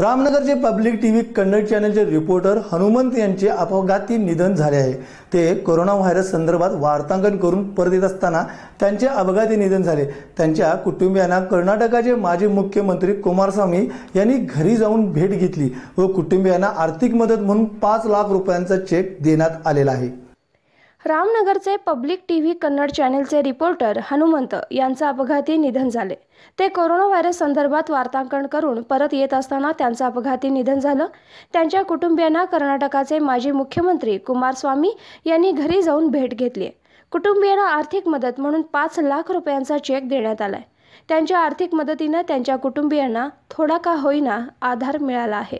रामनगरचे public T V Kannada चॅनलचे reporter Hanumant यांचे अपघाती निधन झाले आहे ते कोरोना व्हायरस संदर्भात वार्तांकन करून परत येत असताना त्यांचे अपघाती निधन झाले त्यांच्या कुटुंबियांना कर्नाटकाचे माजी मुख्यमंत्री कुमारस्वामी यांनी घरी जाऊन भेट घेतली व कुटुंबियांना आर्थिक मदत म्हणून पाच लाख रुपयांचा चेक देण्यात आलेला आहे रामनगरचे पब्लिक टी व्ही कन्नड चॅनेलचे रिपोर्टर हनुमंत यांचं अपघाती निधन झाले ते कोरोना व्हायरस संदर्भात वार्तांकन करून परत येत असताना त्यांचं अपघाती निधन झालं त्यांच्या कुटुंबियांना कर्नाटकाचे माजी मुख्यमंत्री कुमारस्वामी यांनी घरी जाऊन भेट घेतली कुटुंबियांना आर्थिक मदत म्हणून पाच लाख रुपयांचा चेक देण्यात आलाय त्यांच्या आर्थिक मदतीनं त्यांच्या कुटुंबियांना थोडा का होईना आधार मिळाला आहे